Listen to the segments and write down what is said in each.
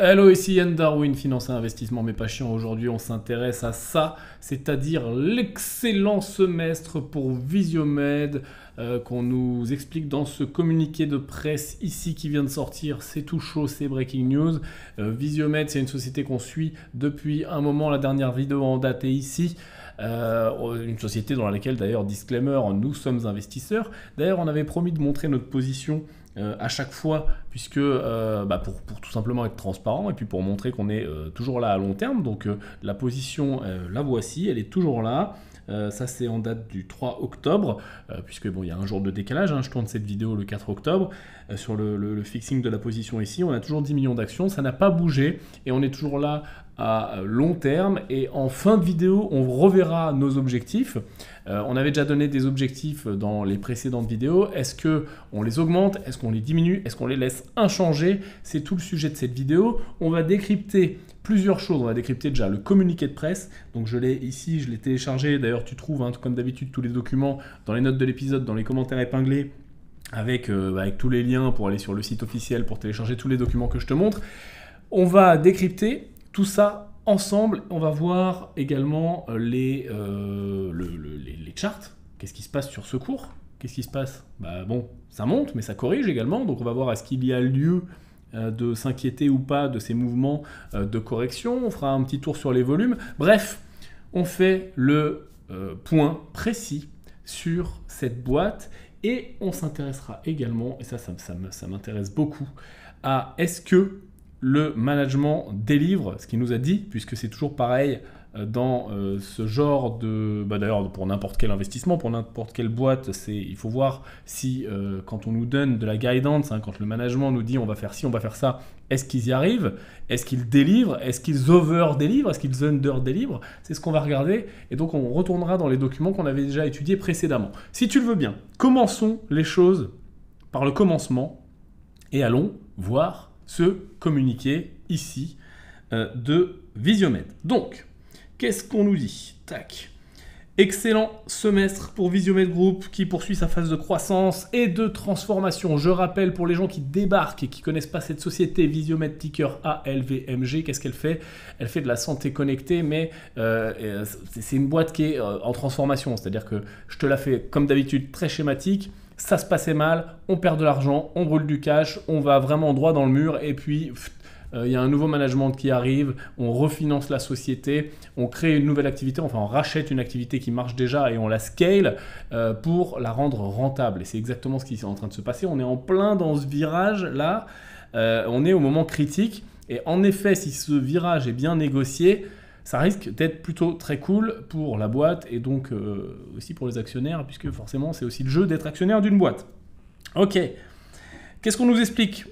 Hello, ici Yann Darwin, finance et investissement, mais pas chiant. Aujourd'hui, on s'intéresse à ça, c'est-à-dire l'excellent semestre pour Visiomed euh, qu'on nous explique dans ce communiqué de presse ici qui vient de sortir. C'est tout chaud, c'est breaking news. Euh, Visiomed, c'est une société qu'on suit depuis un moment. La dernière vidéo en date est ici. Euh, une société dans laquelle, d'ailleurs, disclaimer, nous sommes investisseurs. D'ailleurs, on avait promis de montrer notre position euh, à chaque fois, puisque euh, bah, pour, tout simplement être transparent et puis pour montrer qu'on est euh, toujours là à long terme. Donc la position, la voici, elle est toujours là. ça c'est en date du 3 octobre, puisque bon il y a un jour de décalage, hein, je tourne cette vidéo le 4 octobre, euh, sur le, fixing de la position ici. On a toujours 10 millions d'actions, ça n'a pas bougé et on est toujours là à euh, long terme. Et en fin de vidéo, on reverra nos objectifs. Euh, on avait déjà donné des objectifs dans les précédentes vidéos. Est-ce que on les augmente Est-ce qu'on les diminue Est-ce qu'on les laisse inchangés C'est tout le sujet de cette vidéo. On va décrypter plusieurs choses. On va décrypter déjà le communiqué de presse. Donc je l'ai ici, je l'ai téléchargé. D'ailleurs, tu trouves, hein, comme d'habitude, tous les documents dans les notes de l'épisode, dans les commentaires épinglés. Euh, avec, tous les liens pour aller sur le site officiel, pour télécharger tous les documents que je te montre. On va décrypter tout ça ensemble. On va voir également euh, euh, les, les, charts. Qu'est-ce qui se passe sur ce cours Qu'est-ce qui se passe Bah bon, ça monte, mais ça corrige également. Donc on va voir est-ce qu'il y a lieu de s'inquiéter ou pas de ces mouvements de correction. On fera un petit tour sur les volumes. Bref, on fait le point précis sur cette boîte et on s'intéressera également, et ça, ça, m'intéresse beaucoup, à est-ce que le management délivre ce qu'il nous a dit, puisque c'est toujours pareil, euh, dans euh, ce genre de... Bah, d'ailleurs, pour n'importe quel investissement, pour n'importe quelle boîte, il faut voir si euh, quand on nous donne de la guidance, hein, quand le management nous dit on va faire ci, on va faire ça, est-ce qu'ils y arrivent Est-ce qu'ils délivrent Est-ce qu'ils over-délivrent Est-ce qu'ils under-délivrent C'est ce qu'on va regarder et donc on retournera dans les documents qu'on avait déjà étudiés précédemment. Si tu le veux bien, commençons les choses par le commencement et allons voir ce communiqué ici de Visiomed. Donc, Qu'est-ce qu'on nous dit Tac. Excellent semestre pour Visiomed Group qui poursuit sa phase de croissance et de transformation. Je rappelle pour les gens qui débarquent et qui connaissent pas cette société, Visiomed Ticker ALVMG, qu'est-ce qu'elle fait Elle fait de la santé connectée, mais euh, euh, c'est une boîte qui est euh, en transformation. C'est-à-dire que je te la fais comme d'habitude très schématique ça se passait mal, on perd de l'argent, on brûle du cash, on va vraiment droit dans le mur et puis euh, il y a un nouveau management qui arrive, on refinance la société, on crée une nouvelle activité, enfin on rachète une activité qui marche déjà et on la scale euh, pour la rendre rentable. Et c'est exactement ce qui est en train de se passer. On est en plein dans ce virage-là, euh, on est au moment critique. Et en effet, si ce virage est bien négocié, ça risque d'être plutôt très cool pour la boîte et donc aussi pour les actionnaires, puisque forcément c'est aussi le jeu d'être actionnaire d'une boîte. Ok, qu'est-ce qu'on nous explique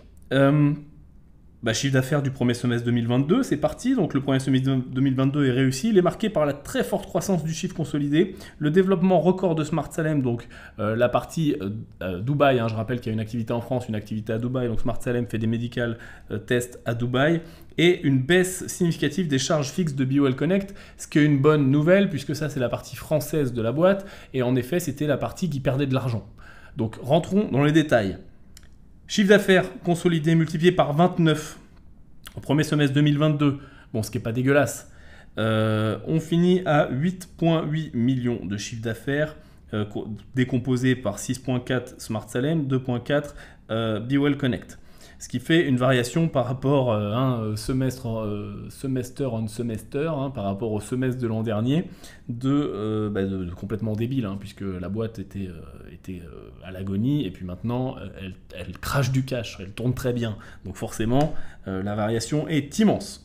bah, chiffre d'affaires du premier semestre 2022, c'est parti. Donc le premier semestre 2022 est réussi. Il est marqué par la très forte croissance du chiffre consolidé, le développement record de Smart Salem, donc euh, la partie euh, Dubaï. Hein, je rappelle qu'il y a une activité en France, une activité à Dubaï. Donc Smart Salem fait des médicales euh, tests à Dubaï et une baisse significative des charges fixes de BioL Connect, ce qui est une bonne nouvelle puisque ça c'est la partie française de la boîte et en effet c'était la partie qui perdait de l'argent. Donc rentrons dans les détails. Chiffre d'affaires consolidé multiplié par 29 au premier semestre 2022. Bon, ce qui n'est pas dégueulasse. Euh, on finit à 8,8 millions de chiffre d'affaires, décomposés euh, décomposé par 6,4 Smart Salem, 2,4 euh, BeWell Connect ce qui fait une variation par rapport à euh, un euh, semestre, euh, semester hein, par rapport au semestre de l'an dernier, de, bah, complètement débile, hein, puisque la boîte était, était à l'agonie, et puis maintenant, elle, elle, crache du cash, elle tourne très bien. Donc forcément, la variation est immense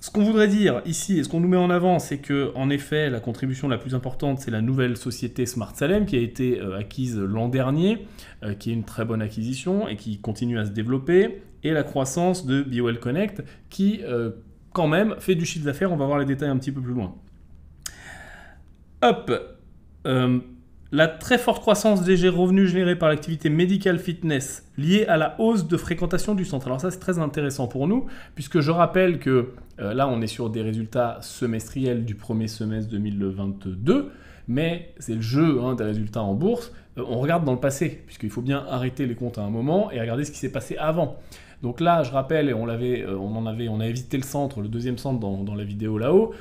ce qu'on voudrait dire ici et ce qu'on nous met en avant, c'est que en effet, la contribution la plus importante, c'est la nouvelle société Smart Salem qui a été euh, acquise l'an dernier, euh, qui est une très bonne acquisition et qui continue à se développer, et la croissance de BOL Connect qui, euh, quand même, fait du chiffre d'affaires. On va voir les détails un petit peu plus loin. Hop la très forte croissance des revenus générés par l'activité Medical fitness liée à la hausse de fréquentation du centre. Alors ça c'est très intéressant pour nous puisque je rappelle que euh, là on est sur des résultats semestriels du premier semestre 2022 mais c'est le jeu hein, des résultats en bourse. Euh, on regarde dans le passé puisqu'il faut bien arrêter les comptes à un moment et regarder ce qui s'est passé avant. Donc là je rappelle et on, l'avait, euh, on en avait, on a visité le centre, le deuxième centre dans la vidéo là-haut.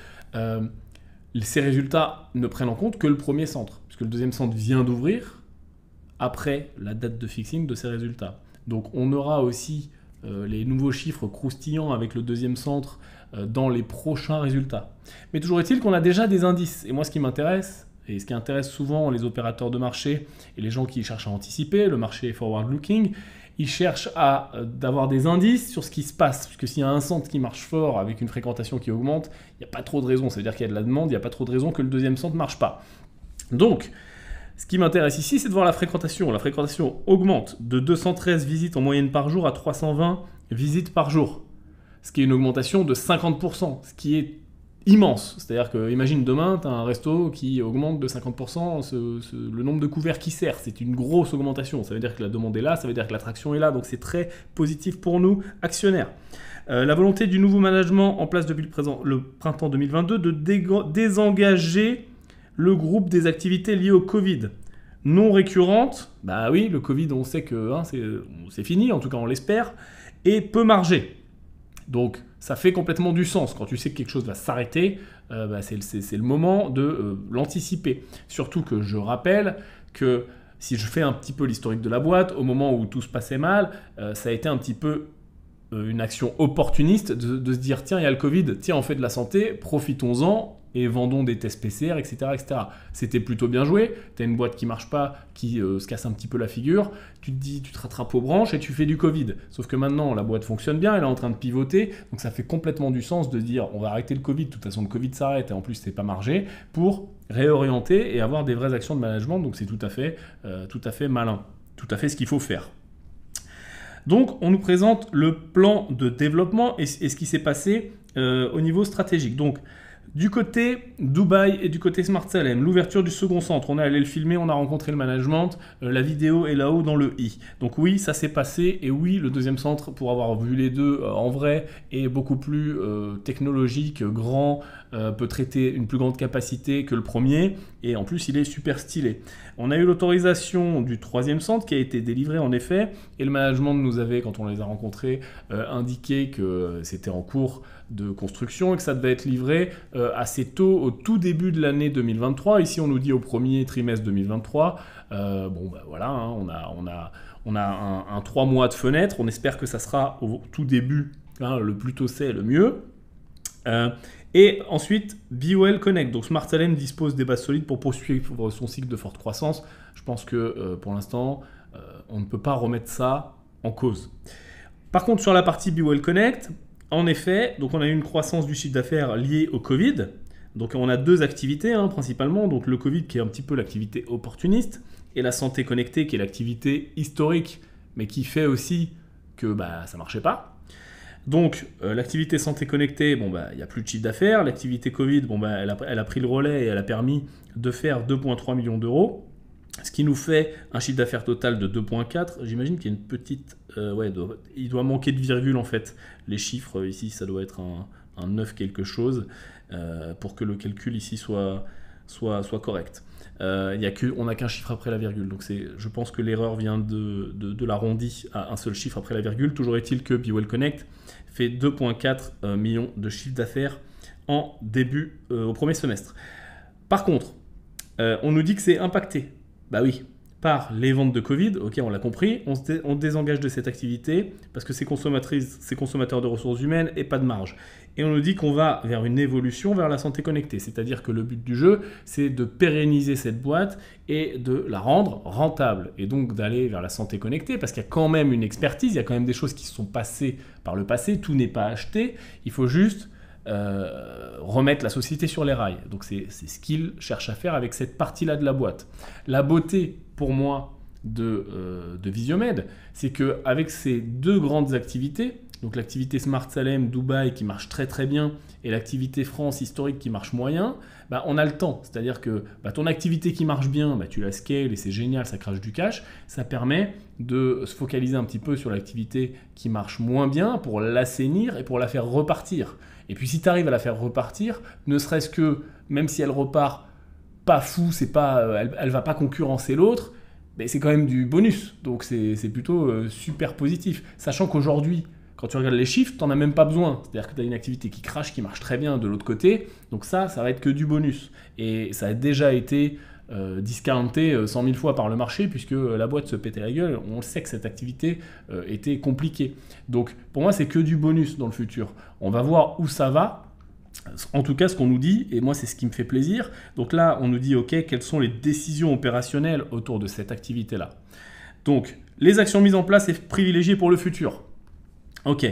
ces résultats ne prennent en compte que le premier centre que le deuxième centre vient d'ouvrir après la date de fixing de ces résultats. Donc on aura aussi euh, les nouveaux chiffres croustillants avec le deuxième centre euh, dans les prochains résultats. Mais toujours est-il qu'on a déjà des indices. Et moi ce qui m'intéresse, et ce qui intéresse souvent les opérateurs de marché et les gens qui cherchent à anticiper, le marché forward-looking, ils cherchent à avoir euh, d'avoir des indices sur ce qui se passe, puisque s'il y a un centre qui marche fort avec une fréquentation qui augmente, il n'y a pas trop de raison, cest à dire qu'il y a de la demande, il n'y a pas trop de raison que le deuxième centre ne marche pas. Donc, ce qui m'intéresse ici, c'est de voir la fréquentation. La fréquentation augmente de 213 visites en moyenne par jour à 320 visites par jour, ce qui est une augmentation de 50%, ce qui est immense. C'est-à-dire que, imagine demain, tu as un resto qui augmente de 50% le nombre de couverts qui sert. C'est une grosse augmentation. Ça veut dire que la demande est là, ça veut dire que l'attraction est là. Donc c'est très positif pour nous, actionnaires. Euh, la volonté du nouveau management en place depuis le, le printemps 2022 de désengager le groupe des activités liées au Covid. Non récurrentes, bah oui, le Covid, on sait que hein, euh, c'est fini, en tout cas on l'espère, et peu margé. Donc ça fait complètement du sens. Quand tu sais que quelque chose va s'arrêter, euh, bah, c'est le moment de euh, l'anticiper. Surtout que je rappelle que si je fais un petit peu l'historique de la boîte, au moment où tout se passait mal, ça a été un petit peu une action opportuniste de, de se dire tiens, il y a le Covid, tiens, on fait de la santé, profitons-en, et vendons des tests PCR, etc. etc. C'était plutôt bien joué. Tu as une boîte qui marche pas, qui euh, se casse un petit peu la figure. Tu te dis, tu te rattrapes aux branches et tu fais du Covid. Sauf que maintenant, la boîte fonctionne bien, elle est en train de pivoter. Donc ça fait complètement du sens de dire, on va arrêter le Covid. De toute façon, le Covid s'arrête et en plus, c'est pas margé pour réorienter et avoir des vraies actions de management. Donc c'est tout à fait, euh, tout à fait malin, tout à fait ce qu'il faut faire. Donc, on nous présente le plan de développement et, ce qui s'est passé euh, au niveau stratégique. Donc, du côté Dubaï et du côté Smart Salem, l'ouverture du second centre, on est allé le filmer, on a rencontré le management, euh, la vidéo est là-haut dans le i. Donc oui, ça s'est passé, et oui, le deuxième centre, pour avoir vu les deux euh, en vrai, est beaucoup plus euh, technologique, grand, peut traiter une plus grande capacité que le premier, et en plus il est super stylé. On a eu l'autorisation du troisième centre qui a été délivré en effet, et le management nous avait, quand on les a rencontrés, indiqué que c'était en cours de construction et que ça devait être livré euh, assez tôt, au tout début de l'année 2023. Ici, on nous dit au premier trimestre 2023. Euh, bon, ben voilà, hein, on a, on a, on a un, un, 3 mois de fenêtre. On espère que ça sera au tout début. Hein, le plus tôt c'est, le mieux. Euh, et ensuite, BOL Connect. Donc Smart dispose des bases solides pour poursuivre son cycle de forte croissance. Je pense que pour l'instant, on ne peut pas remettre ça en cause. Par contre, sur la partie BOL Connect, en effet, donc on a eu une croissance du chiffre d'affaires liée au Covid. Donc on a deux activités hein, principalement, donc le Covid qui est un petit peu l'activité opportuniste et la santé connectée qui est l'activité historique mais qui fait aussi que bah, ça marchait pas. Donc euh, l'activité santé connectée, bon bah il n'y a plus de chiffre d'affaires, l'activité Covid, bon bah elle a, elle a, pris le relais et elle a permis de faire 2,3 millions d'euros. Ce qui nous fait un chiffre d'affaires total de 2.4. J'imagine qu'il y a une petite... Euh, ouais, il doit manquer de virgule en fait. Les chiffres euh, ici, ça doit être un, 9 quelque chose euh, pour que le calcul ici soit, correct. a on n'a qu'un chiffre après la virgule. Donc je pense que l'erreur vient de, l'arrondi à un seul chiffre après la virgule. Toujours est-il que BeWell Connect fait 2,4 millions de chiffres d'affaires en début, au premier semestre. Par contre, on nous dit que c'est impacté bah oui, par les ventes de Covid, ok, on l'a compris, on, désengage de cette activité parce que c'est c'est consommateur de ressources humaines et pas de marge. Et on nous dit qu'on va vers une évolution vers la santé connectée, c'est-à-dire que le but du jeu, c'est de pérenniser cette boîte et de la rendre rentable, et donc d'aller vers la santé connectée, parce qu'il y a quand même une expertise, il y a quand même des choses qui se sont passées par le passé, tout n'est pas acheté, il faut juste euh, remettre la société sur les rails. Donc c'est ce qu'il cherche à faire avec cette partie-là de la boîte. La beauté pour moi de, euh, Visiomed, c'est qu'avec ces deux grandes activités, donc l'activité Smart Salem, Dubaï qui marche très très bien, et l'activité France historique qui marche moyen, bah, on a le temps. C'est-à-dire que bah, ton activité qui marche bien, bah, tu la scales et c'est génial, ça crache du cash. Ça permet de se focaliser un petit peu sur l'activité qui marche moins bien pour l'assainir et pour la faire repartir. Et puis si tu arrives à la faire repartir, ne serait-ce que, même si elle repart pas fou, c'est pas, euh, elle, elle, va pas concurrencer l'autre, mais ben, c'est quand même du bonus. Donc c'est plutôt euh, super positif. Sachant qu'aujourd'hui, quand tu regardes les chiffres, t'en as même pas besoin. C'est-à-dire que tu as une activité qui crache, qui marche très bien de l'autre côté. Donc ça, ça va être que du bonus. Et ça a déjà été euh, discounté 100 euh, 000 fois par le marché puisque euh, la boîte se pétait la gueule. On sait que cette activité était compliquée. Donc pour moi, c'est que du bonus dans le futur. On va voir où ça va. En tout cas, ce qu'on nous dit, et moi c'est ce qui me fait plaisir, donc là on nous dit, ok, quelles sont les décisions opérationnelles autour de cette activité-là Donc, les actions mises en place et privilégiées pour le futur. Ok.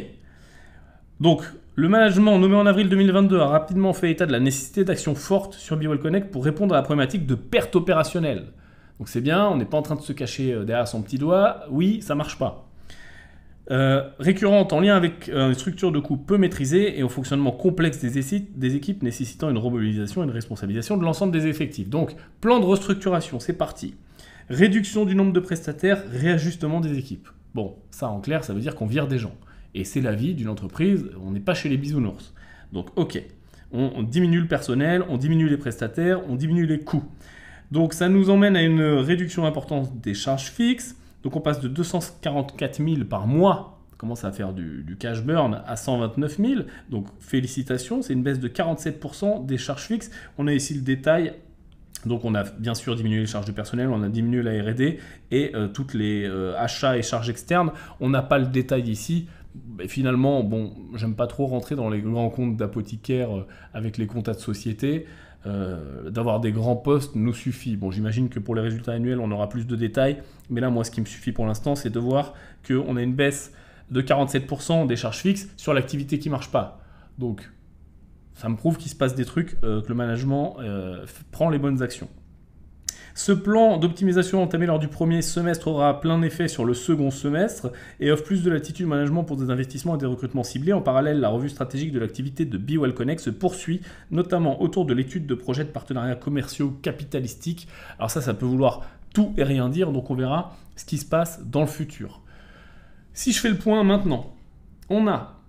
Donc, le management nommé en avril 2022 a rapidement fait état de la nécessité d'actions fortes sur Bewell Connect pour répondre à la problématique de perte opérationnelle. Donc c'est bien, on n'est pas en train de se cacher euh, derrière son petit doigt. Oui, ça marche pas. Euh, récurrente en lien avec euh, une structure de coût peu maîtrisée et au fonctionnement complexe des, des équipes nécessitant une remobilisation et une responsabilisation de l'ensemble des effectifs. Donc plan de restructuration, c'est parti. Réduction du nombre de prestataires, réajustement des équipes. Bon, ça en clair, ça veut dire qu'on vire des gens. Et c'est la vie d'une entreprise, on n'est pas chez les bisounours. Donc ok, on, diminue le personnel, on diminue les prestataires, on diminue les coûts. Donc ça nous emmène à une réduction importante des charges fixes. Donc on passe de 244 000 par mois, on commence à faire du, cash burn, à 129 000. Donc félicitations, c'est une baisse de 47% des charges fixes. On a ici le détail donc on a bien sûr diminué les charges de personnel, on a diminué la RD et euh, toutes les euh, achats et charges externes. On n'a pas le détail ici ben, finalement, bon, j'aime pas trop rentrer dans les grands comptes d'apothicaire euh, avec les comptes de société. Euh, d'avoir des grands postes nous suffit. Bon, j'imagine que pour les résultats annuels, on aura plus de détails, mais là, moi, ce qui me suffit pour l'instant, c'est de voir qu'on a une baisse de 47% des charges fixes sur l'activité qui marche pas. Donc, ça me prouve qu'il se passe des trucs, euh, que le management prend les bonnes actions. Ce plan d'optimisation entamé lors du premier semestre aura plein effet sur le second semestre et offre plus de latitude management pour des investissements et des recrutements ciblés. En parallèle, la revue stratégique de l'activité de BeWell Connect se poursuit, notamment autour de l'étude de projets de partenariats commerciaux capitalistiques. Alors ça, ça peut vouloir tout et rien dire, donc on verra ce qui se passe dans le futur. Si je fais le point maintenant, on a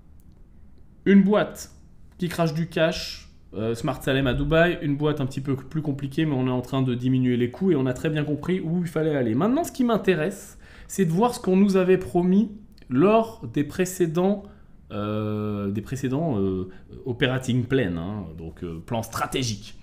une boîte qui crache du cash, euh, Smart Salem à Dubaï, une boîte un petit peu plus compliquée, mais on est en train de diminuer les coûts et on a très bien compris où il fallait aller. Maintenant, ce qui m'intéresse, c'est de voir ce qu'on nous avait promis lors des précédents, euh, des précédents euh, operating plan, hein, donc plan stratégique.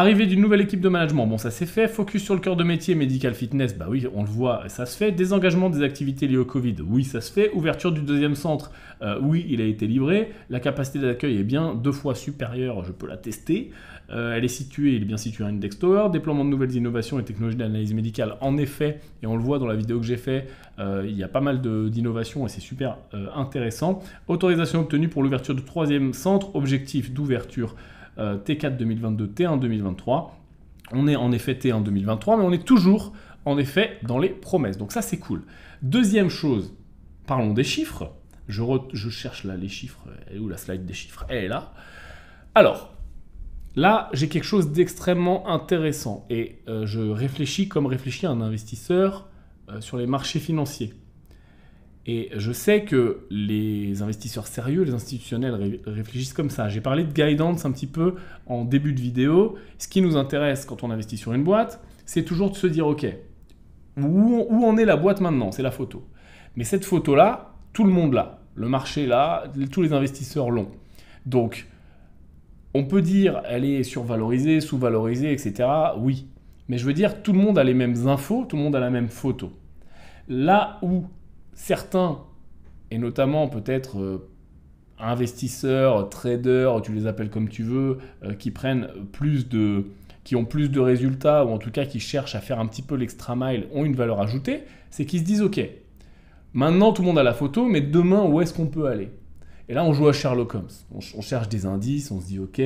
Arrivée d'une nouvelle équipe de management, bon ça s'est fait. Focus sur le cœur de métier, médical fitness, bah oui, on le voit, ça se fait. Désengagement des activités liées au Covid, oui, ça se fait. Ouverture du deuxième centre, euh, oui, il a été livré. La capacité d'accueil est bien deux fois supérieure, je peux la tester. Euh, elle est située, il est bien située à Index Tower. Déploiement de nouvelles innovations et technologies d'analyse médicale, en effet, et on le voit dans la vidéo que j'ai fait, euh, il y a pas mal d'innovations et c'est super intéressant. Autorisation obtenue pour l'ouverture du troisième centre, objectif d'ouverture T4 2022, T1 2023. On est en effet T1 2023, mais on est toujours en effet dans les promesses. Donc ça c'est cool. Deuxième chose, parlons des chiffres. Je, cherche là les chiffres. Elle où la slide des chiffres Elle est là. Alors, là j'ai quelque chose d'extrêmement intéressant et euh, je réfléchis comme réfléchit un investisseur euh, sur les marchés financiers. Et je sais que les investisseurs sérieux, les institutionnels réfléchissent comme ça. J'ai parlé de guidance un petit peu en début de vidéo. Ce qui nous intéresse quand on investit sur une boîte, c'est toujours de se dire, OK, où, où en est la boîte maintenant C'est la photo. Mais cette photo-là, tout le monde l'a. Le marché là, tous les investisseurs l'ont. Donc, on peut dire elle est survalorisée, sous-valorisée, etc. Oui. Mais je veux dire, tout le monde a les mêmes infos, tout le monde a la même photo. Là où certains, et notamment peut-être euh, investisseurs, traders, tu les appelles comme tu veux, euh, qui prennent plus de qui ont plus de résultats ou en tout cas qui cherchent à faire un petit peu l'extra mile ont une valeur ajoutée, c'est qu'ils se disent ok, maintenant tout le monde a la photo, mais demain où est-ce qu'on peut aller Et là on joue à Sherlock Holmes, on, cherche des indices, on se dit ok,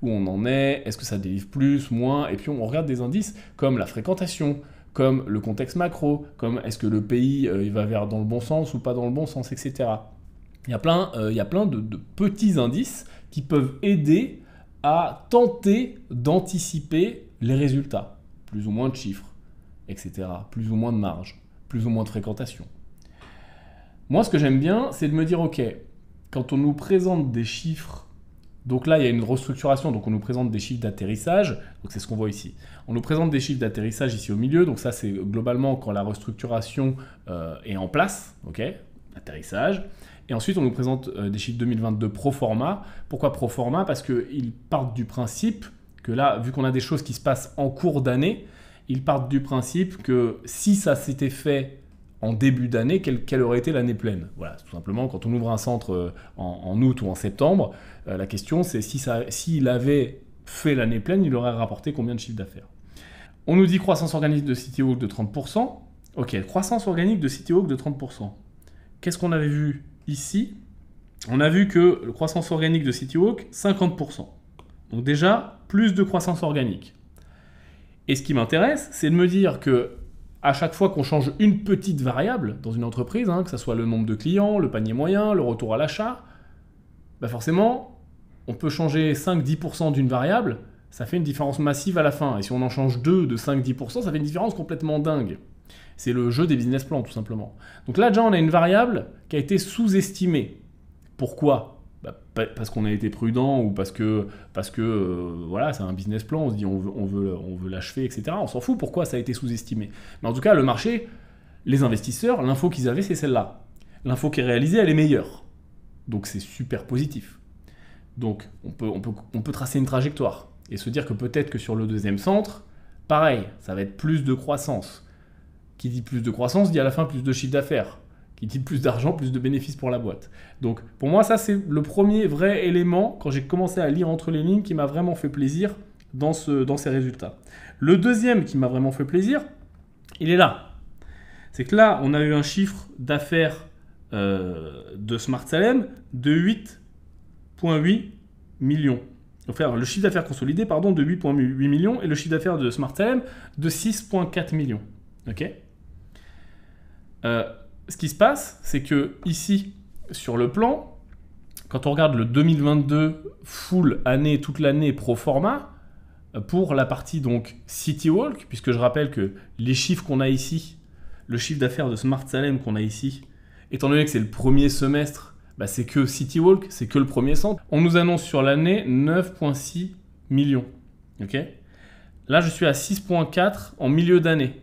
où on en est, est-ce que ça délivre plus, moins, et puis on regarde des indices comme la fréquentation, comme le contexte macro, comme est-ce que le pays euh, il va vers dans le bon sens ou pas dans le bon sens, etc. Il y a plein, euh, il y a plein de, petits indices qui peuvent aider à tenter d'anticiper les résultats. Plus ou moins de chiffres, etc. Plus ou moins de marge, plus ou moins de fréquentation. Moi, ce que j'aime bien, c'est de me dire, OK, quand on nous présente des chiffres donc là, il y a une restructuration. Donc on nous présente des chiffres d'atterrissage. Donc c'est ce qu'on voit ici. On nous présente des chiffres d'atterrissage ici au milieu. Donc ça, c'est globalement quand la restructuration euh, est en place. OK Atterrissage. Et ensuite, on nous présente euh, des chiffres 2022 pro forma. Pourquoi pro forma Parce qu'ils partent du principe que là, vu qu'on a des choses qui se passent en cours d'année, ils partent du principe que si ça s'était fait en début d'année, quelle, aurait été l'année pleine Voilà, tout simplement, quand on ouvre un centre euh, en, août ou en septembre, euh, la question c'est si s'il avait fait l'année pleine, il aurait rapporté combien de chiffres d'affaires On nous dit croissance organique de CityHawk de 30%. Ok, croissance organique de CityHawk de 30%. Qu'est-ce qu'on avait vu ici On a vu que croissance organique de CityHawk, 50%. Donc déjà, plus de croissance organique. Et ce qui m'intéresse, c'est de me dire que à chaque fois qu'on change une petite variable dans une entreprise, hein, que ce soit le nombre de clients, le panier moyen, le retour à l'achat, bah forcément, on peut changer 5-10% d'une variable, ça fait une différence massive à la fin. Et si on en change 2 de 5-10%, ça fait une différence complètement dingue. C'est le jeu des business plans, tout simplement. Donc là, déjà, on a une variable qui a été sous-estimée. Pourquoi bah, parce qu'on a été prudent ou parce que parce que euh, voilà c'est un business plan on se dit on veut on veut l'achever etc on s'en fout pourquoi ça a été sous-estimé mais en tout cas le marché les investisseurs l'info qu'ils avaient c'est celle-là l'info qui est réalisée elle est meilleure donc c'est super positif donc on peut peut on peut tracer une trajectoire et se dire que peut-être que sur le deuxième centre pareil ça va être plus de croissance qui dit plus de croissance dit à la fin plus de chiffre d'affaires il dit plus d'argent, plus de bénéfices pour la boîte. Donc pour moi, ça c'est le premier vrai élément quand j'ai commencé à lire entre les lignes qui m'a vraiment fait plaisir dans, ce, dans ces résultats. Le deuxième qui m'a vraiment fait plaisir, il est là. C'est que là, on a eu un chiffre d'affaires euh, de Smart Salem de 8,8 millions. Enfin, le chiffre d'affaires consolidé, pardon, de 8,8 millions et le chiffre d'affaires de Smart Salem de 6,4 millions. Ok euh, ce qui se passe, c'est que ici, sur le plan, quand on regarde le 2022 full année, toute l'année pro forma, euh, pour la partie donc CityWalk, puisque je rappelle que les chiffres qu'on a ici, le chiffre d'affaires de Smart Salem qu'on a ici, étant donné que c'est le premier semestre, bah, c'est que CityWalk, c'est que le premier centre. On nous annonce sur l'année 9,6 millions. ok Là, je suis à 6,4 en milieu d'année.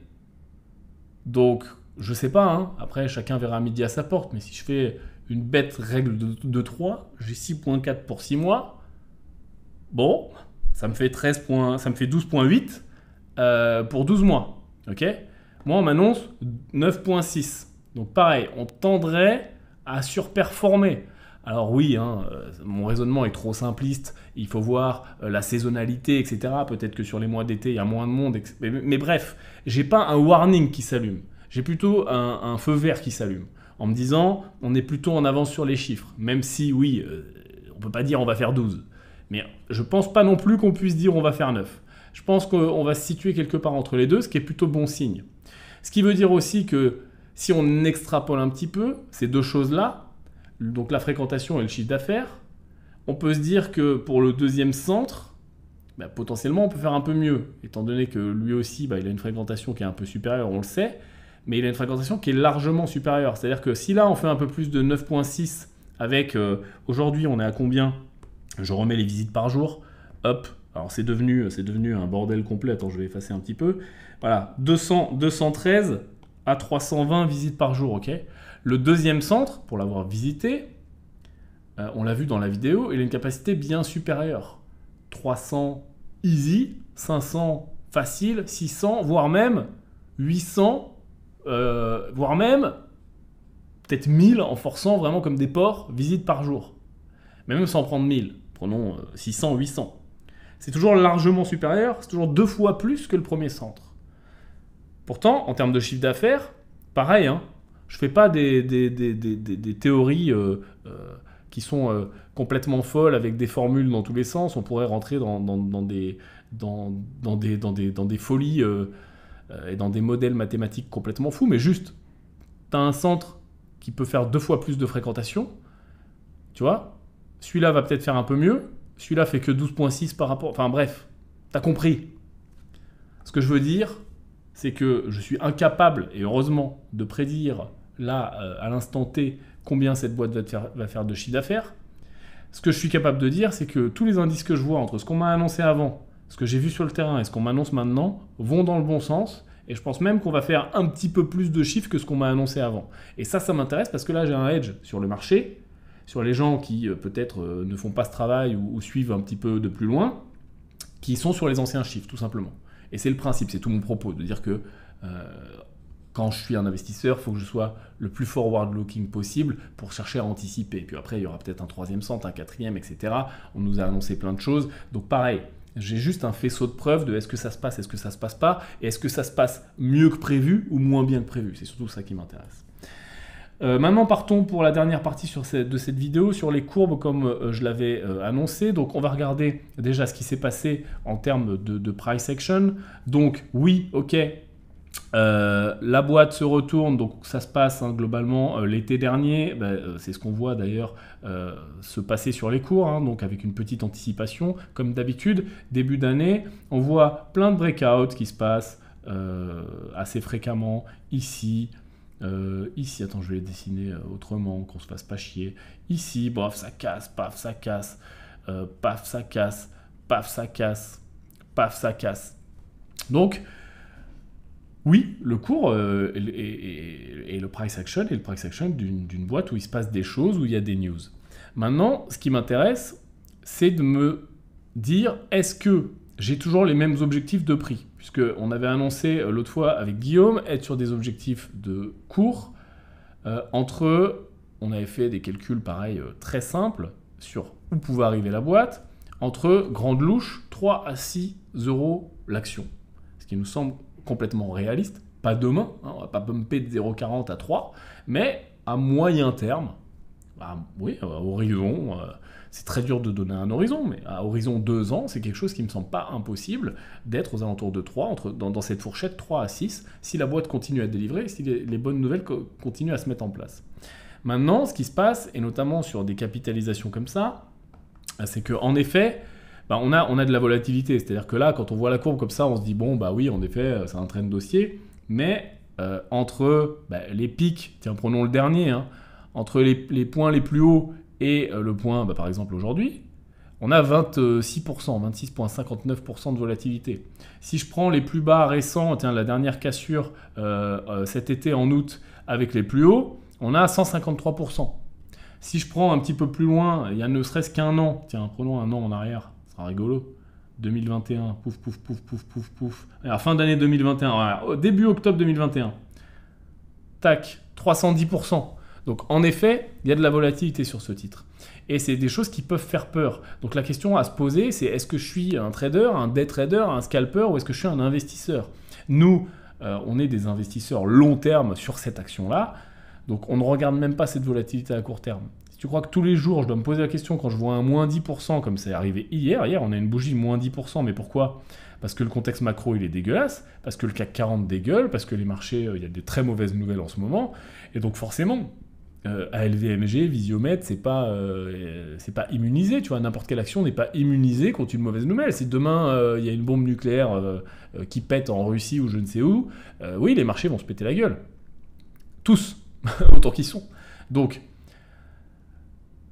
Donc, je sais pas, hein. après chacun verra midi à sa porte, mais si je fais une bête règle de, de 3, j'ai 6.4 pour 6 mois. Bon, ça me fait 13 points, ça me fait 12.8 euh, pour 12 mois. OK Moi, on m'annonce 9.6. Donc pareil, on tendrait à surperformer. Alors oui, hein, euh, mon raisonnement est trop simpliste, il faut voir euh, la saisonnalité, etc. Peut-être que sur les mois d'été, il y a moins de monde, mais, mais bref, j'ai pas un warning qui s'allume j'ai plutôt un, feu vert qui s'allume, en me disant on est plutôt en avance sur les chiffres, même si oui, on euh, on peut pas dire on va faire 12, mais je pense pas non plus qu'on puisse dire on va faire 9. Je pense qu'on va se situer quelque part entre les deux, ce qui est plutôt bon signe. Ce qui veut dire aussi que si on extrapole un petit peu ces deux choses-là, donc la fréquentation et le chiffre d'affaires, on peut se dire que pour le deuxième centre, bah, potentiellement on peut faire un peu mieux, étant donné que lui aussi bah, il a une fréquentation qui est un peu supérieure, on le sait, mais il a une fréquentation qui est largement supérieure. C'est-à-dire que si là on fait un peu plus de 9.6 avec euh, aujourd'hui on est à combien Je remets les visites par jour, hop, alors c'est devenu, euh, devenu un bordel complet, attends je vais effacer un petit peu. Voilà, 200, 213 à 320 visites par jour, ok Le deuxième centre, pour l'avoir visité, euh, on l'a vu dans la vidéo, il a une capacité bien supérieure. 300 easy, 500 facile, 600, voire même 800 euh, voire même peut-être 1000 en forçant vraiment comme des ports visites par jour. Mais même sans prendre 1000, prenons 600, euh, 800. C'est toujours largement supérieur, c'est toujours deux fois plus que le premier centre. Pourtant, en termes de chiffre d'affaires, pareil, hein, je ne fais pas des, théories euh, qui sont complètement folles avec des formules dans tous les sens. On pourrait rentrer dans, dans, des, dans des, folies euh, et dans des modèles mathématiques complètement fous, mais juste, tu as un centre qui peut faire deux fois plus de fréquentation, tu vois, celui-là va peut-être faire un peu mieux, celui-là fait que 12.6 par rapport... Enfin bref, t'as compris. Ce que je veux dire, c'est que je suis incapable, et heureusement, de prédire là, euh, à l'instant T, combien cette boîte va, faire, va faire de chiffre d'affaires. Ce que je suis capable de dire, c'est que tous les indices que je vois entre ce qu'on m'a annoncé avant ce que j'ai vu sur le terrain et ce qu'on m'annonce maintenant vont dans le bon sens. Et je pense même qu'on va faire un petit peu plus de chiffres que ce qu'on m'a annoncé avant. Et ça, ça m'intéresse parce que là, j'ai un edge sur le marché, sur les gens qui euh, peut-être euh, ne font pas ce travail ou, suivent un petit peu de plus loin, qui sont sur les anciens chiffres, tout simplement. Et c'est le principe, c'est tout mon propos, de dire que euh, quand je suis un investisseur, il faut que je sois le plus forward-looking possible pour chercher à anticiper. Puis après, il y aura peut-être un troisième centre, un quatrième, etc. On nous a annoncé plein de choses. Donc pareil, j'ai juste un faisceau de preuves de est-ce que ça se passe, est-ce que ça se passe pas, et est-ce que ça se passe mieux que prévu ou moins bien que prévu. C'est surtout ça qui m'intéresse. Euh, maintenant, partons pour la dernière partie sur de cette vidéo, sur les courbes, comme euh, je l'avais euh, annoncé. Donc, on va regarder déjà ce qui s'est passé en termes de price action. Donc, oui, ok, euh, la boîte se retourne, donc ça se passe hein, globalement euh, l'été dernier. Bah, euh, c'est ce qu'on voit d'ailleurs se passer sur les cours, hein, donc avec une petite anticipation. Comme d'habitude, début d'année, on voit plein de breakouts qui se passent assez fréquemment ici. ici, attends, je vais dessiner autrement, qu'on se fasse pas chier. Ici, bref, ça casse, paf, ça casse, paf, ça casse, paf, ça casse, paf, ça casse. Donc, oui, le cours euh, et le price action et le price action d'une boîte où il se passe des choses, où il y a des news. Maintenant, ce qui m'intéresse, c'est de me dire est-ce que j'ai toujours les mêmes objectifs de prix Puisque on avait annoncé euh, l'autre fois avec Guillaume être sur des objectifs de cours euh, entre on avait fait des calculs pareils très simples sur où pouvait arriver la boîte entre grande louche 3 à 6 euros l'action, ce qui nous semble complètement réaliste, pas demain, hein, on va pas bumper de 0,40 à 3, mais à moyen terme, bah, oui, à horizon, euh, c'est très dur de donner un horizon, mais à horizon 2 ans, c'est quelque chose qui me semble pas impossible d'être aux alentours de 3, entre, dans, cette fourchette 3 à 6, si la boîte continue à délivrer, si les, bonnes nouvelles continuent à se mettre en place. Maintenant, ce qui se passe, et notamment sur des capitalisations comme ça, bah, c'est que en effet, bah, on, a, on a de la volatilité. C'est-à-dire que là, quand on voit la courbe comme ça, on se dit, bon, bah oui, en effet, c'est euh, un train de dossier. Mais euh, entre bah, les pics, tiens, prenons le dernier, hein, entre les, points les plus hauts et euh, le point, bah, par exemple, aujourd'hui, on a 26%, 26,59% de volatilité. Si je prends les plus bas récents, tiens, la dernière cassure cet été en août avec les plus hauts, on a 153%. Si je prends un petit peu plus loin, il y a ne serait-ce qu'un an, tiens, prenons un an en arrière, ah, rigolo. 2021, pouf, pouf, pouf, pouf, pouf, pouf. à ah, fin d'année 2021, début octobre 2021. Tac, 310%. Donc, en effet, il y a de la volatilité sur ce titre. Et c'est des choses qui peuvent faire peur. Donc, la question à se poser, c'est est-ce que je suis un trader, un day trader, un scalper ou est-ce que je suis un investisseur Nous, euh, on est des investisseurs long terme sur cette action-là. Donc, on ne regarde même pas cette volatilité à court terme tu crois que tous les jours, je dois me poser la question quand je vois un moins 10%, comme c'est arrivé hier, hier, on a une bougie moins 10%, mais pourquoi Parce que le contexte macro, il est dégueulasse, parce que le CAC 40 dégueule, parce que les marchés, euh, il y a des très mauvaises nouvelles en ce moment, et donc forcément, ALVMG, euh, Visiomètre, c'est pas, euh, pas immunisé, tu vois, n'importe quelle action n'est pas immunisée contre une mauvaise nouvelle. Si demain, il y a une bombe nucléaire qui pète en Russie ou je ne sais où, oui, les marchés vont se péter la gueule. Tous, autant qu'ils sont. Donc,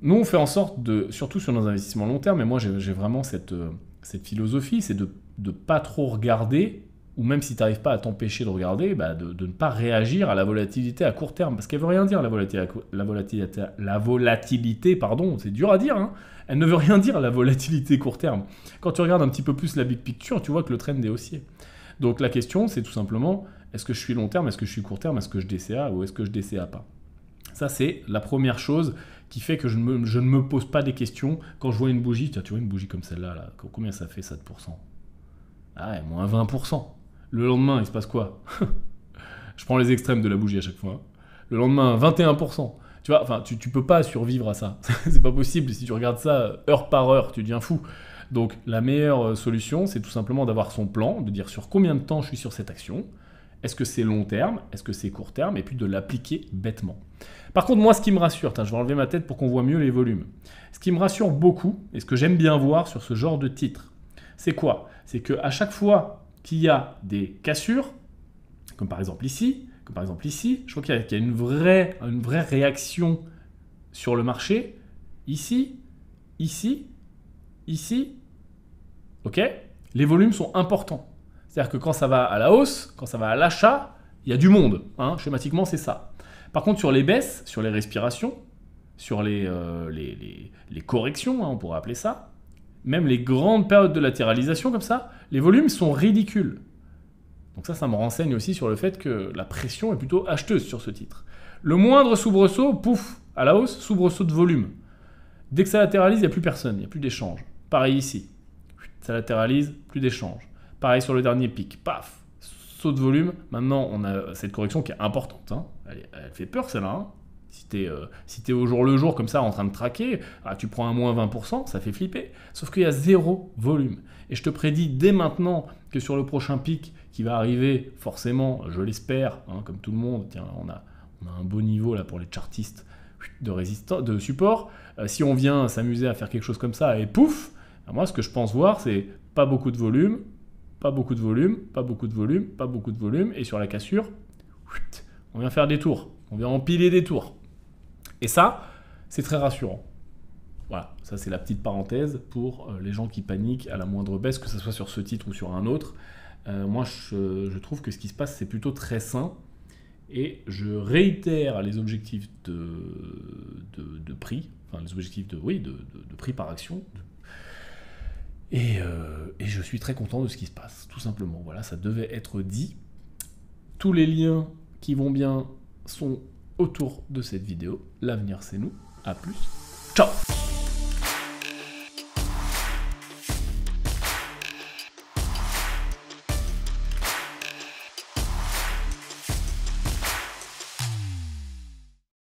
nous, on fait en sorte de, surtout sur nos investissements long terme, et moi j'ai vraiment euh, cette, philosophie, c'est de ne pas trop regarder, ou même si tu n'arrives pas à t'empêcher de regarder, bah de, ne pas réagir à la volatilité à court terme, parce qu'elle veut rien dire, la volatilité, la la pardon, c'est dur à dire, hein. elle ne veut rien dire, la volatilité court terme. Quand tu regardes un petit peu plus la big picture, tu vois que le trend est haussier. Donc la question, c'est tout simplement, est-ce que je suis long terme, est-ce que je suis court terme, est-ce que je DCA ou est-ce que je DCA pas Ça, c'est la première chose qui fait que je, ne me pose pas des questions quand je vois une bougie. Ah, tu vois une bougie comme celle-là, là, combien ça fait 7% Ah ouais, moins 20%. Le lendemain, il se passe quoi Je prends les extrêmes de la bougie à chaque fois. Hein. Le lendemain, 21%. Tu vois, enfin, tu, tu peux pas survivre à ça. c'est pas possible. Si tu regardes ça euh, heure par heure, tu deviens fou. Donc la meilleure euh, solution, c'est tout simplement d'avoir son plan, de dire sur combien de temps je suis sur cette action, est-ce que c'est long terme Est-ce que c'est court terme Et puis de l'appliquer bêtement. Par contre, moi, ce qui me rassure, je vais enlever ma tête pour qu'on voit mieux les volumes. Ce qui me rassure beaucoup, et ce que j'aime bien voir sur ce genre de titre, c'est quoi C'est qu'à chaque fois qu'il y a des cassures, comme par exemple ici, comme par exemple ici, je crois qu'il y, a, une vraie réaction sur le marché, ici, ici, ici, ok Les volumes sont importants. C'est-à-dire que quand ça va à la hausse, quand ça va à l'achat, il y a du monde. Hein. schématiquement, c'est ça. Par contre, sur les baisses, sur les respirations, sur les, euh, corrections, hein, on pourrait appeler ça, même les grandes périodes de latéralisation comme ça, les volumes sont ridicules. Donc ça, ça me renseigne aussi sur le fait que la pression est plutôt acheteuse sur ce titre. Le moindre soubresaut, pouf, à la hausse, soubresaut de volume. Dès que ça latéralise, il n'y a plus personne, il n'y a plus d'échange. Pareil ici. Ça latéralise, plus d'échange. Pareil sur le dernier pic, paf, saut de volume. Maintenant, on a cette correction qui est importante. Hein. Elle, fait peur celle-là. Hein. Si tu es euh, au jour le jour comme ça en train de traquer, ah, tu prends un moins 20%, ça fait flipper. Sauf qu'il y a zéro volume. Et je te prédis dès maintenant que sur le prochain pic qui va arriver, forcément, je l'espère, hein, comme tout le monde, on a, un beau niveau là pour les chartistes de, résistance, de support. Euh, si on vient s'amuser à faire quelque chose comme ça et pouf, moi ce que je pense voir c'est pas beaucoup de volume, pas beaucoup de volume, pas beaucoup de volume, pas beaucoup de volume, et sur la cassure, on vient faire des tours, on vient empiler des tours. Et ça, c'est très rassurant. Voilà, ça c'est la petite parenthèse pour euh, les gens qui paniquent à la moindre baisse, que ce soit sur ce titre ou sur un autre. Euh, moi, je, trouve que ce qui se passe, c'est plutôt très sain. Et je réitère les objectifs de, prix, enfin les objectifs de, oui, de prix par action, euh, et, je suis très content de ce qui se passe, tout simplement. Voilà, ça devait être dit. Tous les liens qui vont bien sont autour de cette vidéo. L'avenir, c'est nous. À plus. Ciao